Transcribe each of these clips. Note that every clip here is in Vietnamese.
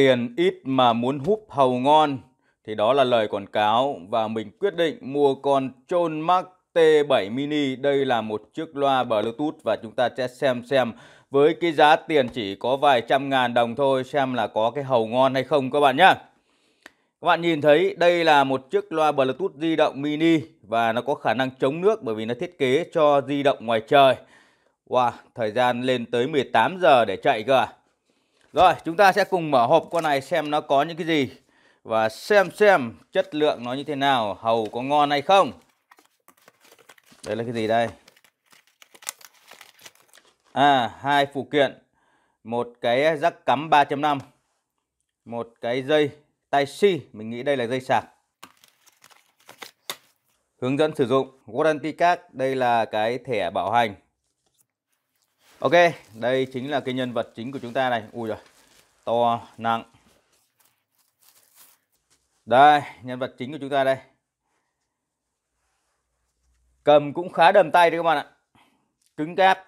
Tiền ít mà muốn húp hầu ngon thì đó là lời quảng cáo và mình quyết định mua con Tron Mark T7 mini. Đây là một chiếc loa Bluetooth và chúng ta sẽ xem xem với cái giá tiền chỉ có vài trăm ngàn đồng thôi xem là có cái hầu ngon hay không các bạn nhé. Các bạn nhìn thấy đây là một chiếc loa Bluetooth di động mini và nó có khả năng chống nước bởi vì nó thiết kế cho di động ngoài trời. Wow, thời gian lên tới 18 giờ để chạy cơ à. Rồi chúng ta sẽ cùng mở hộp con này xem nó có những cái gì Và xem xem chất lượng nó như thế nào Hầu có ngon hay không Đây là cái gì đây À hai phụ kiện Một cái rắc cắm 3.5 Một cái dây tai si Mình nghĩ đây là dây sạc Hướng dẫn sử dụng Warranty card Đây là cái thẻ bảo hành Ok, đây chính là cái nhân vật chính của chúng ta này. Ui rồi, to nặng. Đây, nhân vật chính của chúng ta đây. Cầm cũng khá đầm tay đấy các bạn ạ. Cứng cáp.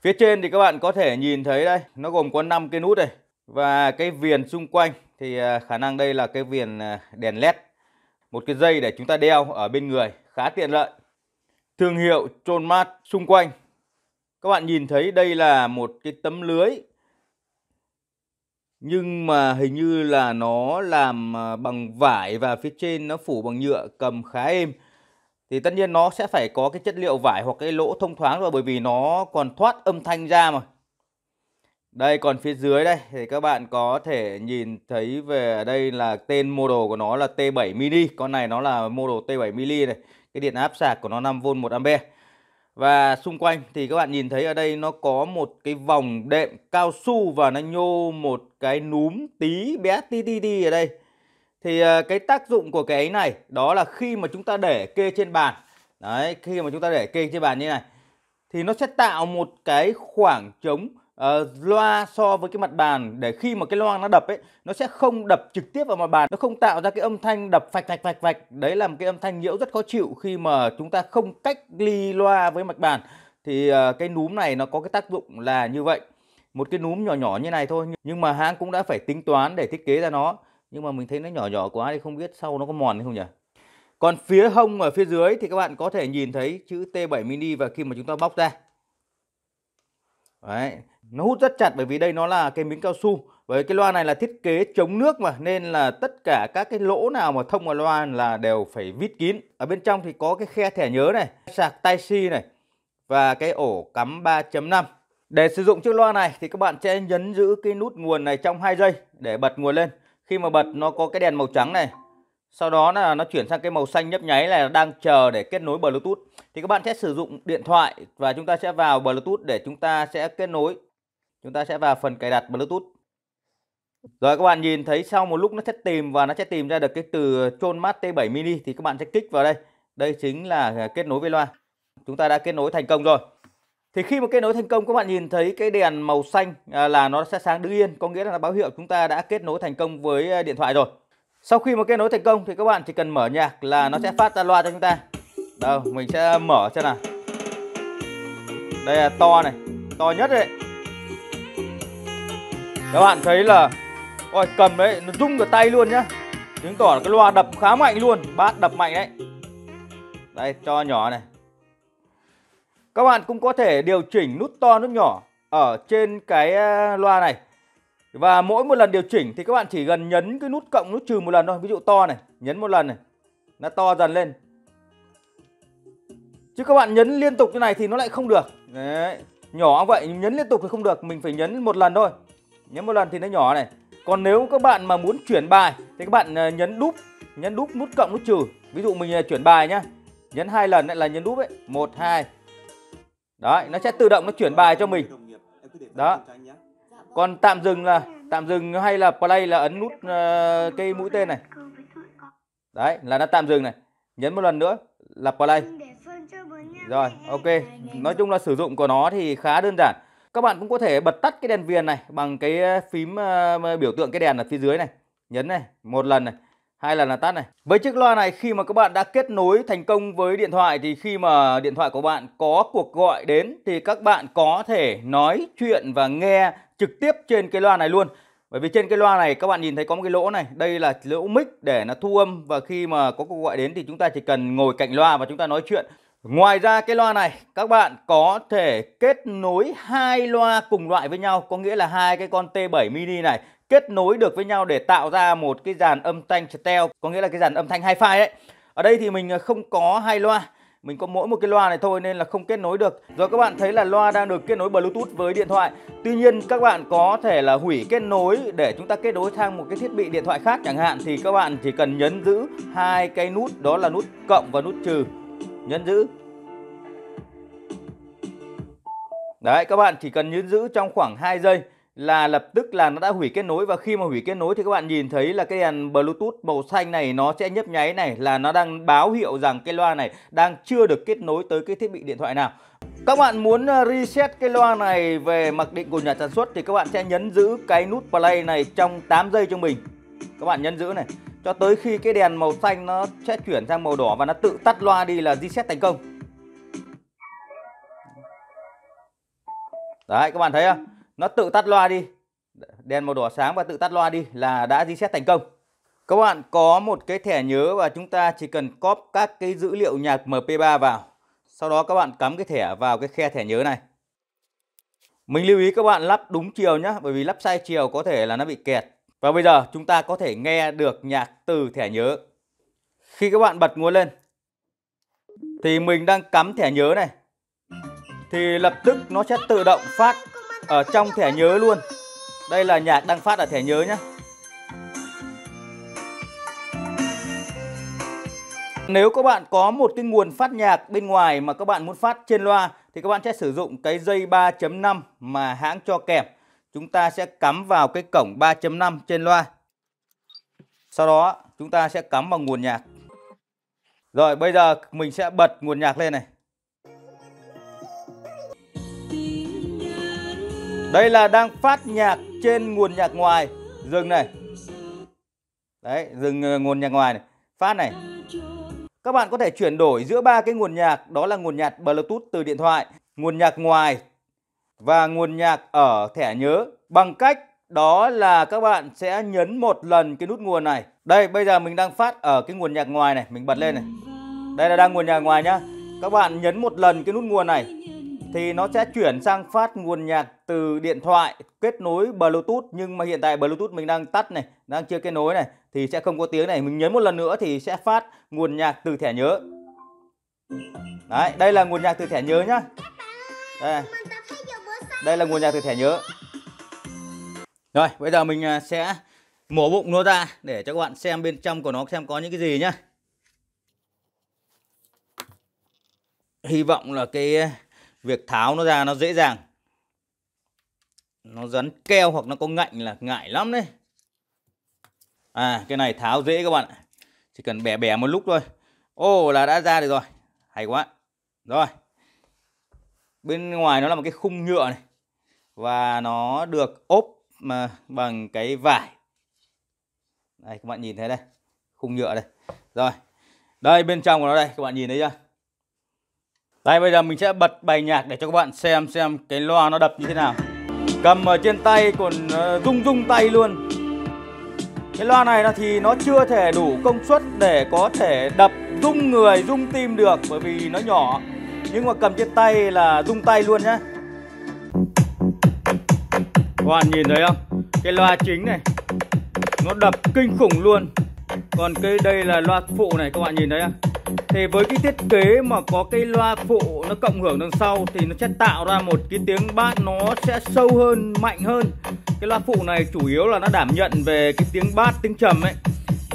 Phía trên thì các bạn có thể nhìn thấy đây, nó gồm có 5 cái nút này. Và cái viền xung quanh thì à, khả năng đây là cái viền à, đèn led. Một cái dây để chúng ta đeo ở bên người khá tiện lợi thương hiệu mát xung quanh. Các bạn nhìn thấy đây là một cái tấm lưới nhưng mà hình như là nó làm à, bằng vải và phía trên nó phủ bằng nhựa cầm khá êm thì tất nhiên nó sẽ phải có cái chất liệu vải hoặc cái lỗ thông thoáng rồi bởi vì nó còn thoát âm thanh ra mà đây còn phía dưới đây thì các bạn có thể nhìn thấy về đây là tên model của nó là T7 mini. Con này nó là model T7 mini này. Cái điện áp sạc của nó 5V 1A. Và xung quanh thì các bạn nhìn thấy ở đây nó có một cái vòng đệm cao su và nó nhô một cái núm tí bé ti ti ti ở đây. Thì ờ, cái tác dụng của cái ấy này đó là khi mà chúng ta để kê trên bàn. Đấy, khi mà chúng ta để kê trên bàn như này thì nó sẽ tạo một cái khoảng trống uh, loa so với cái mặt bàn để khi mà cái loa nó đập ấy nó sẽ không đập trực tiếp vào mặt bàn nó không tạo ra cái âm thanh đập phạch phạch phạch phạch đấy là một cái âm thanh nhiễu rất khó chịu khi mà chúng ta không cách ly loa với mặt bàn thì uh, cái núm này nó có cái tác dụng là như vậy một cái núm nhỏ nhỏ như này thôi nhưng mà hãng cũng đã phải tính toán để thiết kế ra nó nhưng mà mình thấy nó nhỏ nhỏ quá thì không biết sau nó có mòn hay không nhỉ còn phía hông ở phía dưới thì các bạn có thể nhìn thấy chữ T7 mini và khi mà chúng ta bóc ra Đấy, nó hút rất chặt bởi vì đây nó là cái miếng cao su với cái loa này là thiết kế chống nước mà nên là tất cả các cái lỗ nào mà thông vào loa là đều phải vít kín ở bên trong thì có cái khe thẻ nhớ này sạc tai si này và cái ổ cắm 3.5 để sử dụng chiếc loa này thì các bạn sẽ nhấn giữ cái nút nguồn này trong 2 giây để bật nguồn lên khi mà bật nó có cái đèn màu trắng này sau đó là nó chuyển sang cái màu xanh nhấp nháy là đang chờ để kết nối Bluetooth. Thì các bạn sẽ sử dụng điện thoại và chúng ta sẽ vào Bluetooth để chúng ta sẽ kết nối chúng ta sẽ vào phần cài đặt bluetooth rồi các bạn nhìn thấy sau một lúc nó sẽ tìm và nó sẽ tìm ra được cái từ Tronmát T7 mini thì các bạn sẽ kích vào đây. Đây chính là à, kết nối với loa. Chúng ta đã kết nối thành công rồi. Thì khi mà kết nối thành công các bạn nhìn thấy cái đèn màu xanh à, là nó sẽ sáng đứng yên, có nghĩa là nó báo hiệu chúng ta đã kết nối thành công với à, điện thoại rồi. Sau khi mà kết nối thành công thì các bạn chỉ cần mở nhạc là nó sẽ phát ra loa cho chúng ta. Đâu, mình sẽ mở cho nào. Đây là to này, to nhất đấy các bạn thấy là ôi cầm đấy nó rung cả tay luôn nhá chứng tỏ là cái loa đập khá mạnh luôn bát đập mạnh đấy đây cho nhỏ này các bạn cũng có thể điều chỉnh nút to nút nhỏ ở trên cái loa này và mỗi một lần điều chỉnh thì các bạn chỉ cần nhấn cái nút cộng nút trừ một lần thôi ví dụ to này nhấn một lần này nó to dần lên chứ các bạn nhấn liên tục như này thì nó lại không được đấy nhỏ vậy nhấn liên tục thì không được mình phải nhấn một lần thôi nhấn một lần thì nó nhỏ này còn nếu các bạn mà muốn chuyển bài thì các bạn ờ, nhấn đúp nhấn đúp nút cộng nút trừ ví dụ mình ờ, chuyển bài nhá nhấn hai lần lại là nhấn đúp ấy một hai đấy nó sẽ tự động nó chuyển bài cho mình đó còn tạm dừng là tạm dừng hay là play là ấn nút ờ, cây mũi tên này đấy là nó tạm dừng này nhấn một lần nữa là play rồi ok nói chung là sử dụng của nó thì khá đơn giản các bạn cũng có thể bật tắt cái đèn viền này bằng cái ờ, phím ờ, biểu tượng cái đèn ở phía dưới này. Nhấn này, một lần này, hai lần là tắt này. Với chiếc loa này khi mà các bạn đã kết nối thành công với điện thoại thì khi mà điện thoại của bạn có cuộc gọi đến thì các bạn có thể nói chuyện và nghe trực tiếp trên cái loa này luôn. Bởi vì trên cái loa này các bạn nhìn thấy có một cái lỗ này, đây là lỗ mic để nó thu âm và khi mà có cuộc gọi đến thì chúng ta chỉ cần ngồi cạnh loa và chúng ta nói chuyện. Ngoài ra cái loa này các bạn có thể kết nối hai loa cùng loại với nhau Có nghĩa là hai cái con T7 mini này kết nối được với nhau để tạo ra một cái dàn âm thanh stereo Có nghĩa là cái dàn âm thanh Hi-Fi đấy Ở đây thì mình ờ, không có hai loa mình có mỗi một cái loa này thôi nên là không kết nối được Rồi các bạn thấy là loa đang được kết nối Bluetooth với điện thoại Tuy nhiên các bạn có thể là hủy kết nối để chúng ta kết nối sang một cái thiết bị điện thoại khác chẳng hạn Thì các bạn chỉ cần nhấn giữ hai cái nút đó là nút cộng và nút trừ nhấn giữ Đấy các bạn chỉ cần nhấn giữ trong khoảng 2 giây là lập tức là nó đã hủy kết nối và khi mà hủy kết nối thì các bạn nhìn thấy là cái đèn Bluetooth màu xanh này nó sẽ nhấp nháy này là nó đang báo hiệu rằng cái loa này đang chưa được kết nối tới cái thiết bị điện thoại nào. Các bạn muốn ờ, reset cái loa này về mặc định của nhà sản xuất thì các bạn sẽ nhấn giữ cái nút play này trong 8 giây cho mình. Các bạn nhấn giữ này cho tới khi cái đèn màu xanh nó sẽ chuyển sang màu đỏ và nó tự tắt loa đi là reset thành công đấy các bạn thấy không nó tự tắt loa đi đèn màu đỏ sáng và tự tắt loa đi là đã reset thành công các bạn có một cái thẻ nhớ và chúng ta chỉ cần copy các cái dữ liệu nhạc MP3 vào sau đó các bạn cắm cái thẻ vào cái khe thẻ nhớ này mình lưu ý các bạn lắp đúng chiều nhé bởi vì lắp sai chiều có thể là nó bị kẹt và bây giờ chúng ta có thể nghe được nhạc từ thẻ nhớ. Khi các bạn bật nguồn lên thì mình đang cắm thẻ nhớ này thì lập tức nó sẽ tự động phát ở trong thẻ nhớ luôn. Đây là nhạc đang phát ở thẻ nhớ nhé. Nếu các bạn có một cái nguồn phát nhạc bên ngoài mà các bạn muốn phát trên loa thì các bạn sẽ sử dụng cái dây 3.5 mà hãng cho kèm chúng ta sẽ cắm vào cái cổng 3.5 trên loa. Sau đó chúng ta sẽ cắm vào nguồn nhạc. Rồi bây giờ mình sẽ bật nguồn nhạc lên này. Đây là đang phát nhạc trên nguồn nhạc ngoài. Dừng này. Đấy, dừng ờ, nguồn nhạc ngoài này. Phát này. Các bạn có thể chuyển đổi giữa ba cái nguồn nhạc, đó là nguồn nhạc Bluetooth từ điện thoại, nguồn nhạc ngoài và nguồn nhạc ở thẻ nhớ bằng cách đó là các bạn sẽ nhấn một lần cái nút nguồn này. Đây, bây giờ mình đang phát ở cái nguồn nhạc ngoài này, mình bật lên này. Đây là đang nguồn nhạc ngoài nhá. Các bạn nhấn một lần cái nút nguồn này thì nó sẽ chuyển sang phát nguồn nhạc từ điện thoại kết nối Bluetooth nhưng mà hiện tại Bluetooth mình đang tắt này, đang chưa kết nối này thì sẽ không có tiếng này. Mình nhấn một lần nữa thì sẽ phát nguồn nhạc từ thẻ nhớ. Đấy, đây là nguồn nhạc từ thẻ nhớ nhá. Đây đây là nguồn nhạc từ thẻ nhớ rồi bây giờ mình à, sẽ mổ bụng nó ra để cho các bạn xem bên trong của nó xem có những cái gì nhá hy vọng là cái việc tháo nó ra nó dễ dàng nó rắn keo hoặc nó có ngạnh là ngại lắm đấy à cái này tháo dễ các bạn chỉ cần bẻ bẻ một lúc thôi ô là đã ra được rồi hay quá rồi bên ngoài nó là một cái khung nhựa này và nó được ốp mà bằng cái vải đây các bạn nhìn thấy đây khung nhựa đây rồi đây bên trong của nó đây các bạn nhìn thấy chưa đây bây giờ mình sẽ bật bài nhạc để cho các bạn xem xem cái loa nó đập như thế nào cầm ở trên tay còn ờ, rung rung tay luôn cái loa này là thì nó chưa thể đủ công suất để có thể đập rung người rung tim được bởi vì nó nhỏ nhưng mà cầm trên tay là rung tay luôn nhé bạn nhìn thấy không cái loa chính này nó đập kinh khủng luôn còn cái đây là loa phụ này các bạn nhìn thấy không thì với cái thiết kế mà có cái loa phụ nó cộng hưởng đằng sau thì nó sẽ tạo ra một cái tiếng bass nó sẽ sâu hơn mạnh hơn cái loa phụ này chủ yếu là nó đảm nhận về cái tiếng bass tiếng trầm ấy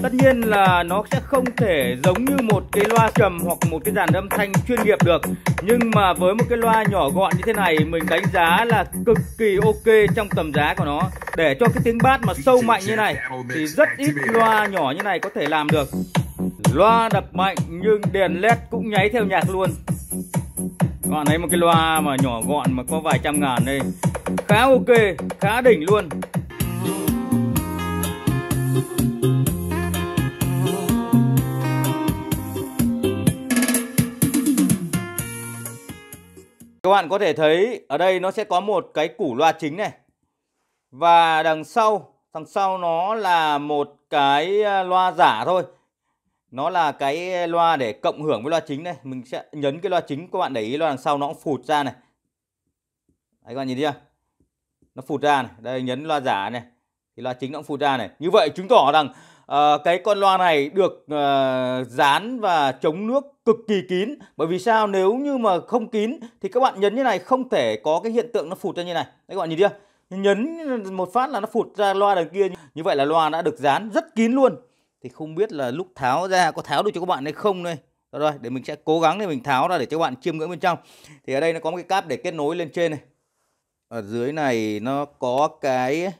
Tất nhiên là nó sẽ không thể giống như một cái loa trầm hoặc một cái dàn âm thanh chuyên nghiệp được Nhưng mà với một cái loa nhỏ gọn như thế này mình đánh giá là cực kỳ ok trong tầm giá của nó Để cho cái tiếng bass mà sâu mạnh như này thì rất ít loa nhỏ như này có thể làm được Loa đập mạnh nhưng đèn led cũng nháy theo nhạc luôn các bạn thấy một cái loa mà nhỏ gọn mà có vài trăm ngàn đây Khá ok, khá đỉnh luôn các bạn có thể thấy ở đây nó sẽ có một cái củ loa chính này. Và đằng sau, đằng sau nó là một cái à, loa giả thôi. Nó là cái loa để cộng hưởng với loa chính đây Mình sẽ nhấn cái loa chính, các bạn để ý loa đằng sau nó cũng phụt ra này. Đấy các bạn nhìn thấy chưa? Nó phụt ra này. Đây nhấn loa giả này. Thì loa chính nó cũng phụt ra này. Như vậy chứng tỏ rằng uh, cái con loa này được uh, dán và chống nước cực kỳ kín bởi vì sao nếu như mà không kín thì các bạn nhấn như này không thể có cái hiện tượng nó phụt ra như này đấy các bạn nhìn chưa nhấn một phát là nó phụt ra loa đằng kia như vậy là loa đã được dán rất kín luôn thì không biết là lúc tháo ra có tháo được cho các bạn hay không đây đó rồi để mình sẽ cố gắng để mình tháo ra để cho các bạn chiêm ngưỡng bên trong thì ở đây nó có một cái cáp để kết nối lên trên này ở dưới này nó có cái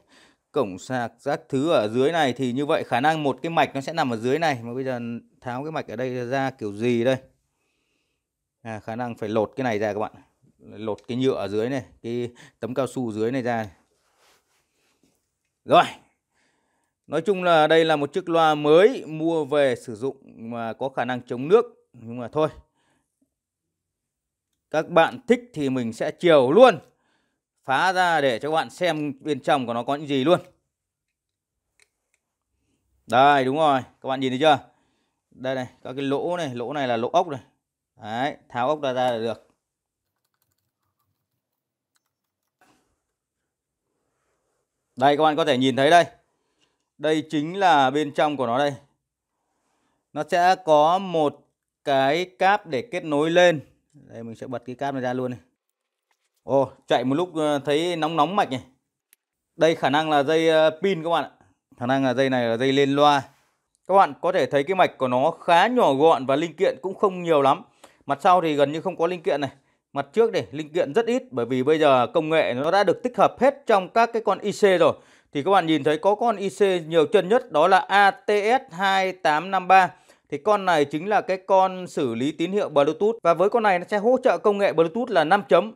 cổng sạc các thứ ở dưới này thì như vậy khả năng một cái mạch nó sẽ nằm ở dưới này mà bây giờ tháo cái mạch ở đây ra kiểu gì đây à, khả năng phải lột cái này ra các bạn lột cái nhựa ở dưới này cái tấm cao su dưới này ra rồi nói chung là đây là một chiếc loa mới mua về sử dụng mà có khả năng chống nước nhưng mà thôi các bạn thích thì mình sẽ chiều luôn phá ra để cho các bạn xem bên trong của nó có những gì luôn đây đúng rồi các bạn nhìn thấy chưa đây này có cái lỗ này lỗ này là lỗ ốc này đấy tháo ốc ra ra là được đây các bạn có thể nhìn thấy đây đây chính là bên trong của nó đây nó sẽ có một cái cáp để kết nối lên đây mình sẽ bật cái cáp này ra luôn này ồ chạy một lúc ờ, thấy nóng nóng mạch này đây khả năng là dây ờ, pin các bạn ạ khả năng là dây này là dây lên loa các bạn có thể thấy cái mạch của nó khá nhỏ gọn và linh kiện cũng không nhiều lắm. Mặt sau thì gần như không có linh kiện này. Mặt trước này linh kiện rất ít bởi vì bây giờ công nghệ nó đã được tích hợp hết trong các cái con IC rồi. Thì các bạn nhìn thấy có con IC nhiều chân nhất đó là ATS2853. Thì con này chính là cái con xử lý tín hiệu Bluetooth và với con này nó sẽ hỗ trợ công nghệ Bluetooth là 5 chấm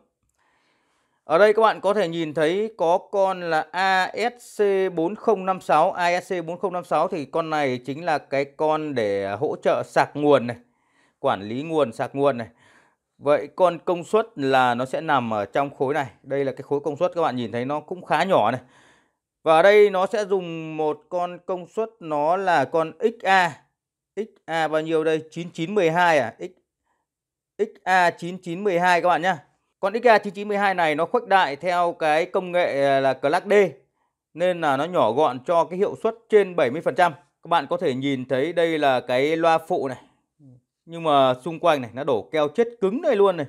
ở đây các bạn có thể nhìn thấy có con là ASC4056. ASC4056 thì con này chính là cái con để hỗ trợ sạc nguồn này, quản lý nguồn sạc nguồn này. Vậy con công suất là nó sẽ nằm ở trong khối này. Đây là cái khối công suất các bạn nhìn thấy nó cũng khá nhỏ này. Và ở đây nó sẽ dùng một con công suất nó là con XA. XA bao nhiêu đây? 9912 à? X XA9912 các bạn nhá. Còn XA992 này nó khuếch đại theo cái công nghệ ờ, là Clark D nên là nó nhỏ gọn cho cái hiệu suất trên 70%. Các bạn có thể nhìn thấy đây là cái loa phụ này. Nhưng mà xung quanh này nó đổ keo chết cứng đây luôn này.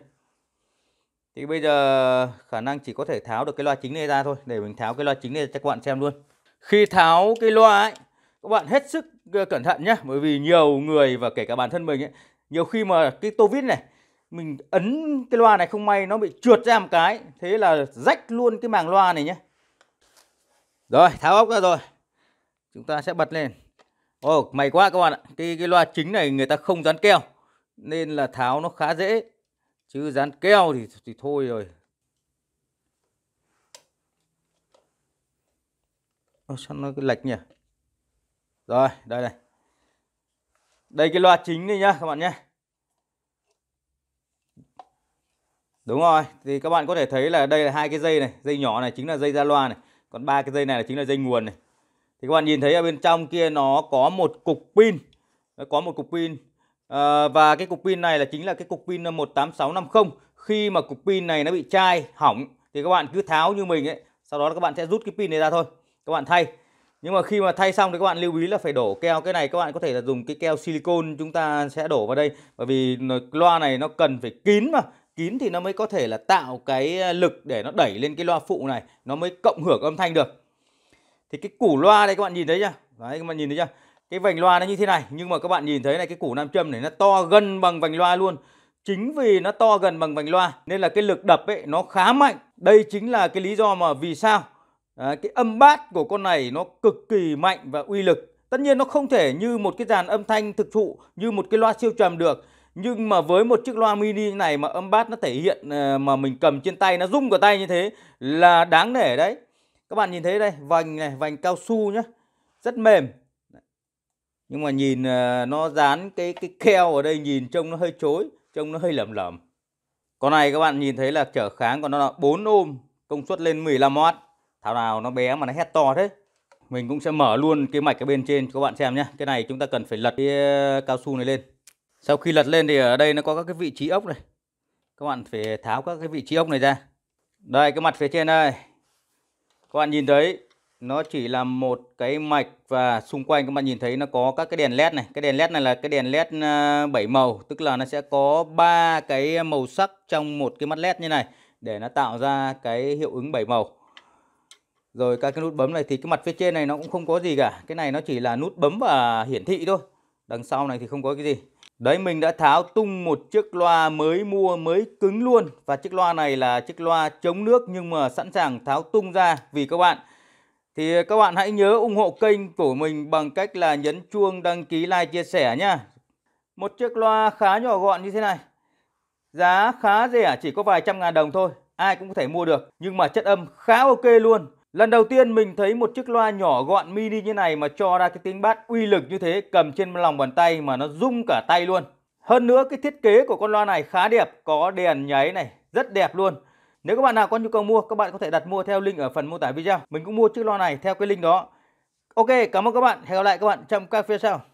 Thì bây giờ khả năng chỉ có thể tháo được cái loa chính này ra thôi. Để mình tháo cái loa chính này cho các bạn xem luôn. Khi tháo cái loa ấy, các bạn hết sức ờ, cẩn thận nhé. Bởi vì nhiều người và kể cả bản thân mình ấy, nhiều khi mà cái tô vít này mình ấn cái loa này không may nó bị trượt ra một cái thế là rách luôn cái màng loa này nhé rồi tháo ốc ra rồi chúng ta sẽ bật lên ồ oh, may quá các bạn ạ cái cái loa chính này người ta không dán keo nên là tháo nó khá dễ chứ dán keo thì thì thôi rồi Ô, sao nó cái lệch nhỉ rồi đây này đây cái loa chính đây nhá các bạn nhé Đúng rồi, thì các bạn có thể thấy là đây là hai cái dây này, dây nhỏ này chính là dây ra loa này, còn ba cái dây này là chính là dây nguồn này. Thì các bạn nhìn thấy ở bên trong kia nó có một cục pin, nó có một cục pin à, và cái cục pin này là chính là cái cục pin 18650. Khi mà cục pin này nó bị chai hỏng thì các bạn cứ tháo như mình ấy, sau đó các bạn sẽ rút cái pin này ra thôi, các bạn thay. Nhưng mà khi mà thay xong thì các bạn lưu ý là phải đổ keo cái này các bạn có thể là dùng cái keo silicon chúng ta sẽ đổ vào đây bởi vì loa này nó cần phải kín mà kín thì nó mới có thể là tạo cái ờ, lực để nó đẩy lên cái loa phụ này nó mới cộng hưởng âm thanh được thì cái củ loa đây các bạn nhìn thấy chưa đấy các bạn nhìn thấy chưa cái vành loa nó như thế này nhưng mà các bạn nhìn thấy này cái củ nam châm này nó to gần bằng vành loa luôn chính vì nó to gần bằng vành loa nên là cái lực đập ấy nó khá mạnh đây chính là cái lý do mà vì sao à, cái âm bát của con này nó cực kỳ mạnh và uy lực tất nhiên nó không thể như một cái dàn âm thanh thực thụ như một cái loa siêu trầm được nhưng mà với một chiếc loa mini như này mà âm bass nó thể hiện ờ, mà mình cầm trên tay nó rung cả tay như thế là đáng nể đấy các bạn nhìn thấy đây vành này vành cao su nhá rất mềm nhưng mà nhìn ờ, nó dán cái cái keo ở đây nhìn trông nó hơi chối trông nó hơi lởm lởm con này các bạn nhìn thấy là trở kháng của nó là 4 ôm công suất lên 15W thảo nào nó bé mà nó hét to thế mình cũng sẽ mở luôn cái mạch ở bên trên cho các bạn xem nhá cái này chúng ta cần phải lật cái ờ, cao su này lên sau khi lật lên thì ở đây nó có các cái vị trí ốc này các bạn phải tháo các cái vị trí ốc này ra đây cái mặt phía trên đây các bạn nhìn thấy nó chỉ là một cái mạch và xung quanh các bạn nhìn thấy nó có các cái đèn led này cái đèn led này là cái đèn led 7 ờ, màu tức là nó sẽ có ba cái màu sắc trong một cái mắt led như này để nó tạo ra cái hiệu ứng 7 màu rồi các cái nút bấm này thì cái mặt phía trên này nó cũng không có gì cả cái này nó chỉ là nút bấm và hiển thị thôi đằng sau này thì không có cái gì Đấy mình đã tháo tung một chiếc loa mới mua mới cứng luôn Và chiếc loa này là chiếc loa chống nước nhưng mà sẵn sàng tháo tung ra vì các bạn Thì các bạn hãy nhớ ủng hộ kênh của mình bằng cách là nhấn chuông đăng ký like chia sẻ nhá Một chiếc loa khá nhỏ gọn như thế này Giá khá rẻ chỉ có vài trăm ngàn đồng thôi Ai cũng có thể mua được Nhưng mà chất âm khá ok luôn Lần đầu tiên mình thấy một chiếc loa nhỏ gọn mini như này mà cho ra cái tiếng bát uy lực như thế cầm trên lòng bàn tay mà nó rung cả tay luôn. Hơn nữa cái thiết kế của con loa này khá đẹp, có đèn nháy này, rất đẹp luôn. Nếu các bạn nào có nhu cầu mua, các bạn có thể đặt mua theo link ở phần mô tả video. Mình cũng mua chiếc loa này theo cái link đó. Ok, cảm ơn các bạn. Hẹn gặp lại các bạn trong các phía sau.